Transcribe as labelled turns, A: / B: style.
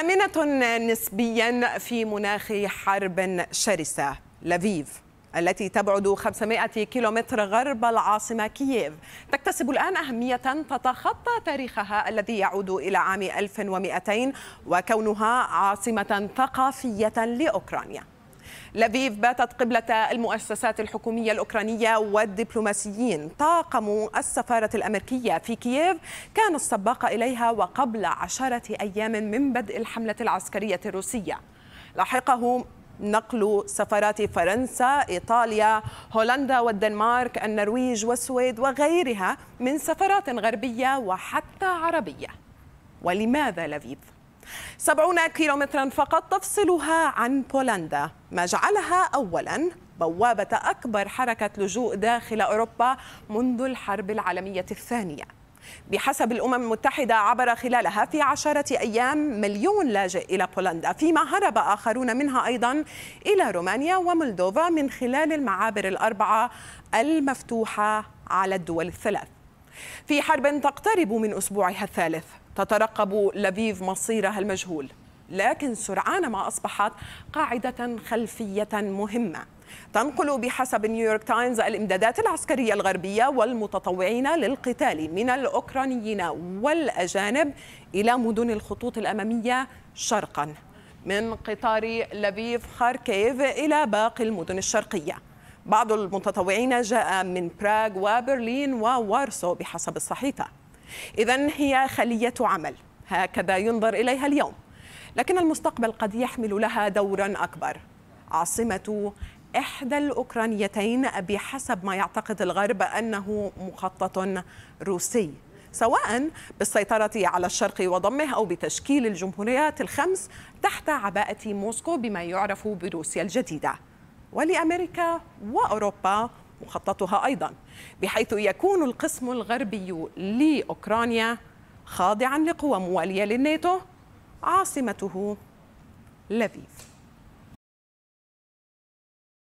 A: آمنة نسبيا في مناخ حرب شرسة لفيف التي تبعد 500 كيلومتر غرب العاصمة كييف تكتسب الآن أهمية تتخطى تاريخها الذي يعود إلى عام 1200 وكونها عاصمة ثقافية لأوكرانيا لبيب باتت قبلة المؤسسات الحكومية الأوكرانية والدبلوماسيين طاقموا السفارة الأمريكية في كييف كان السباق إليها وقبل عشرة أيام من بدء الحملة العسكرية الروسية لاحقه نقل سفارات فرنسا، إيطاليا، هولندا والدنمارك، النرويج والسويد وغيرها من سفارات غربية وحتى عربية. ولماذا لفيف؟ 70 كيلومترا فقط تفصلها عن بولندا ما جعلها أولا بوابة أكبر حركة لجوء داخل أوروبا منذ الحرب العالمية الثانية بحسب الأمم المتحدة عبر خلالها في عشرة أيام مليون لاجئ إلى بولندا فيما هرب آخرون منها أيضا إلى رومانيا ومولدوفا من خلال المعابر الأربعة المفتوحة على الدول الثلاث في حرب تقترب من أسبوعها الثالث تترقب لبيب مصيرها المجهول لكن سرعان ما أصبحت قاعدة خلفية مهمة تنقل بحسب نيويورك تايمز الامدادات العسكرية الغربية والمتطوعين للقتال من الأوكرانيين والأجانب إلى مدن الخطوط الأمامية شرقا من قطار لبيف خاركيف إلى باقي المدن الشرقية بعض المتطوعين جاء من براغ وبرلين ووارسو بحسب الصحيفه إذا هي خلية عمل هكذا ينظر إليها اليوم لكن المستقبل قد يحمل لها دورا أكبر عاصمة إحدى الأوكرانيتين بحسب ما يعتقد الغرب أنه مخطط روسي سواء بالسيطرة على الشرق وضمه أو بتشكيل الجمهوريات الخمس تحت عباءة موسكو بما يعرف بروسيا الجديدة ولأمريكا وأوروبا مخططها أيضا بحيث يكون القسم الغربي لأوكرانيا خاضعا لقوى موالية للناتو عاصمته لفيف